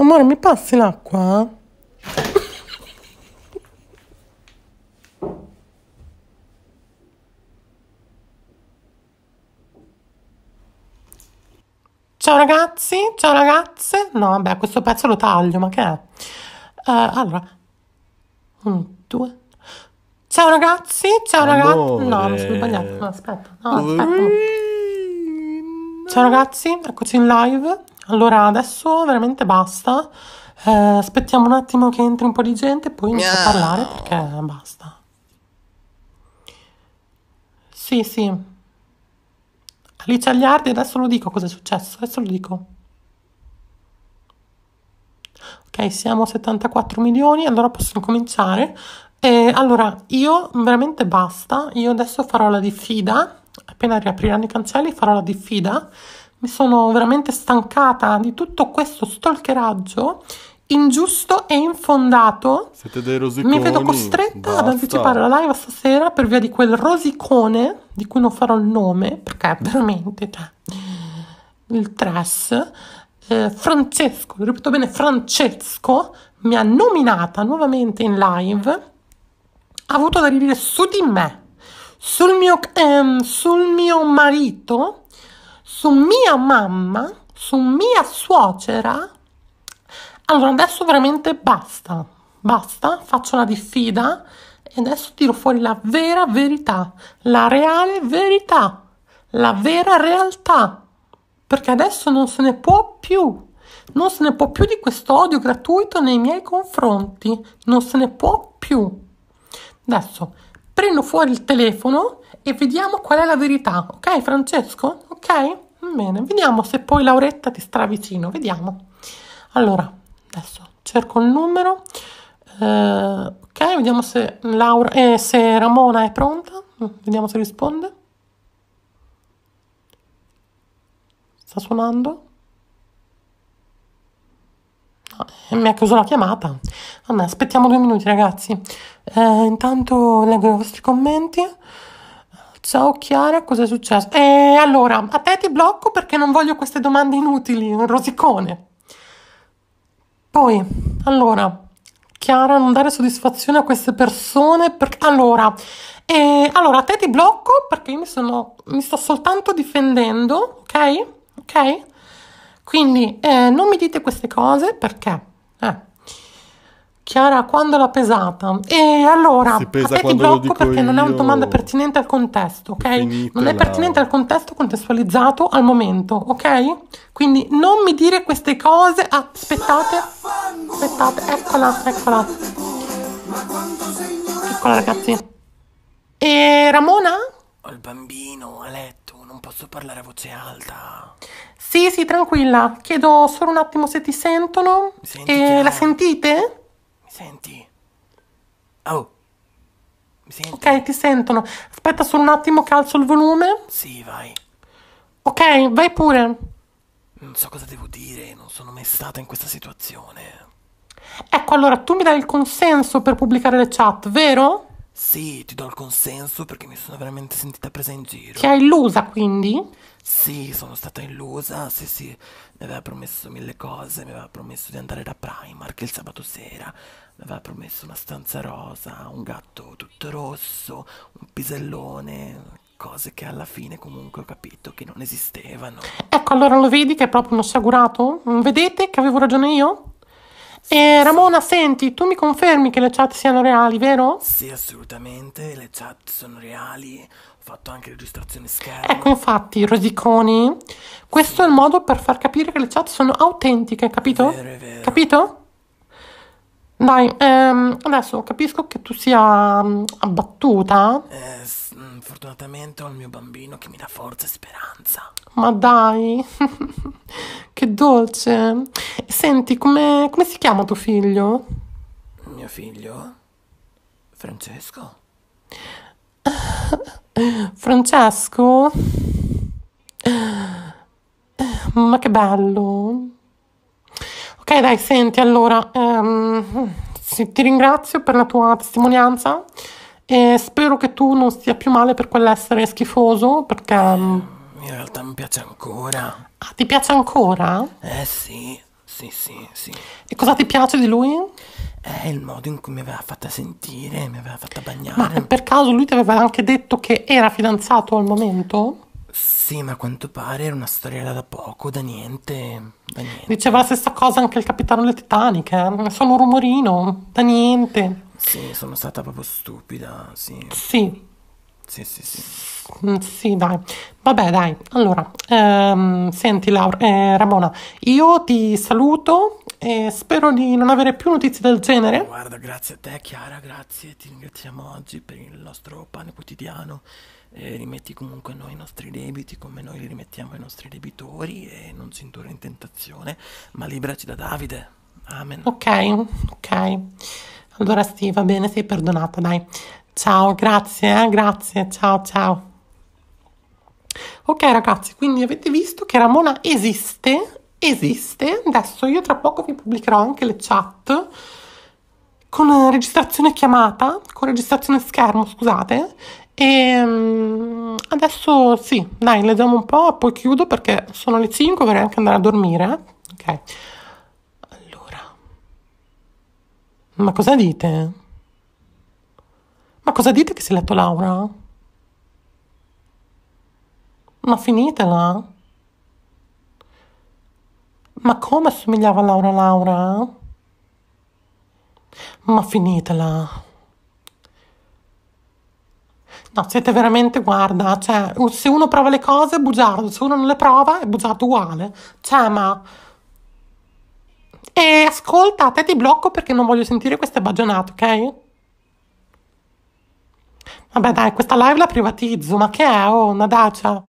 Amore, mi passi l'acqua? Ciao ragazzi, ciao ragazze. No, vabbè, questo pezzo lo taglio, ma che è? Uh, allora, un, due. Ciao ragazzi, ciao ragazzi. No, mi sono sbagliato. No, aspetta, no, aspetta. Ciao ragazzi, eccoci in live. Allora, adesso veramente basta. Eh, aspettiamo un attimo che entri un po' di gente e poi inizio a parlare perché basta. Sì, sì. Alice Agliardi, adesso lo dico cosa è successo, adesso lo dico. Ok, siamo a 74 milioni, allora posso incominciare. Eh, allora, io veramente basta, io adesso farò la diffida, appena riapriranno i cancelli farò la diffida mi sono veramente stancata di tutto questo stalkeraggio ingiusto e infondato. Siete dei rosiconi. Mi vedo costretta Basta. ad anticipare la live stasera per via di quel rosicone di cui non farò il nome perché è veramente cioè, il trash. Eh, Francesco, ripeto bene, Francesco mi ha nominata nuovamente in live. Ha avuto da ridire su di me, sul mio, ehm, sul mio marito su mia mamma, su mia suocera. Allora adesso veramente basta, basta, faccio la diffida e adesso tiro fuori la vera verità, la reale verità, la vera realtà, perché adesso non se ne può più. Non se ne può più di questo odio gratuito nei miei confronti, non se ne può più. Adesso prendo fuori il telefono e vediamo qual è la verità, ok Francesco? Ok? Bene, vediamo se poi Lauretta ti stravicino, vediamo. Allora, adesso cerco il numero. Eh, ok, vediamo se, Laura, eh, se Ramona è pronta. Mm, vediamo se risponde. Sta suonando? Ah, mi ha chiuso la chiamata. Vabbè, aspettiamo due minuti, ragazzi. Eh, intanto leggo i vostri commenti. Ciao Chiara, cosa è successo? Eh, allora, a te ti blocco perché non voglio queste domande inutili, un rosicone. Poi, allora, Chiara, non dare soddisfazione a queste persone perché... Allora, eh, allora, a te ti blocco perché io mi sono... mi sto soltanto difendendo, ok? Ok? Quindi, eh, non mi dite queste cose perché... Eh, Chiara, quando l'ha pesata? E allora, si pesa a te ti blocco perché io. non è una domanda pertinente al contesto, ok? Finitela. Non è pertinente al contesto contestualizzato al momento, ok? Quindi non mi dire queste cose. Ah, aspettate, aspettate, eccola, eccola. Eccola ragazzi. E Ramona? Ho il bambino a letto, non posso parlare a voce alta. Sì, sì, tranquilla. Chiedo solo un attimo se ti sentono. Senti, e Chiara. la sentite? Senti. Oh. Mi senti? Ok, ti sentono. Aspetta solo un attimo che alzo il volume. Sì, vai. Ok, vai pure. Non so cosa devo dire, non sono mai stata in questa situazione. Ecco, allora tu mi dai il consenso per pubblicare le chat, vero? Sì, ti do il consenso perché mi sono veramente sentita presa in giro. Ti ha illusa quindi? Sì, sono stata illusa. Sì, sì, mi aveva promesso mille cose. Mi aveva promesso di andare da Primark il sabato sera aveva promesso una stanza rosa, un gatto tutto rosso, un pisellone, cose che alla fine comunque ho capito che non esistevano. Ecco, allora lo vedi che è proprio uno sciagurato? Mm, vedete che avevo ragione io? e eh, Ramona, senti, tu mi confermi che le chat siano reali, vero? Sì, assolutamente, le chat sono reali, ho fatto anche registrazione schermo. Ecco, infatti, Rosiconi, questo sì. è il modo per far capire che le chat sono autentiche, capito? È vero, è vero. Capito? Dai, ehm, adesso capisco che tu sia mm, abbattuta, Eh, s- mm, fortunatamente ho il mio bambino che mi dà forza e speranza. ma dai, che dolce. Senti, come, come si chiama tuo figlio? Mio figlio? Francesco? Francesco? Ma che bello. Ok, dai, senti, allora, ehm, sì, ti ringrazio per la tua testimonianza e spero che tu non stia più male per quell'essere schifoso, perché... Mm, eh, in realtà mi piace ancora. Ah, ti piace ancora? Eh sì, sì, sì, sì. E cosa ti piace di lui? Eh, il modo in cui mi aveva fatta sentire, mi aveva fatta bagnare. Ma per caso lui ti aveva anche detto che era fidanzato al momento? Sì, ma a quanto pare era una storiella da poco, da niente, da niente. Diceva la stessa cosa anche il capitano del Titanic, eh? Solo un rumorino, da niente. Sì, sono stata proprio stupida, sì. Sì. Sì, sì, sì. Mm, sì, dai. Vabbè, dai. Allora, ehm, senti Laura, eh, Ramona, io ti saluto, e spero di non avere più notizie del genere. Guarda, grazie a te Chiara, grazie, ti ringraziamo oggi per il nostro pane quotidiano. Eh, rimetti comunque noi i nostri debiti come noi li rimettiamo ai nostri debitori e non ci indurre in tentazione, ma liberaci da Davide. Amen. Ok, ok. Allora sì, va bene, sei perdonata, dai. Ciao, grazie, eh, grazie, ciao, ciao. Ok ragazzi, quindi avete visto che Ramona esiste esiste, adesso io tra poco vi pubblicherò anche le chat con registrazione chiamata, con registrazione schermo, scusate. E ehm, adesso sì, dai, leggiamo un po', poi chiudo perché sono le 5, vorrei anche andare a dormire. Ok. Allora. Ma cosa dite? Ma cosa dite che si è letto Laura? Ma finitela. Ma come assomigliava a Laura Laura? Ma finitela. No, siete veramente, guarda, cioè, se uno prova le cose è bugiardo, se uno non le prova è bugiardo uguale. Cioè, ma... E ascolta, te ti blocco perché non voglio sentire queste bagionate, ok? Vabbè dai, questa live la privatizzo, ma che è? Oh, una dacia.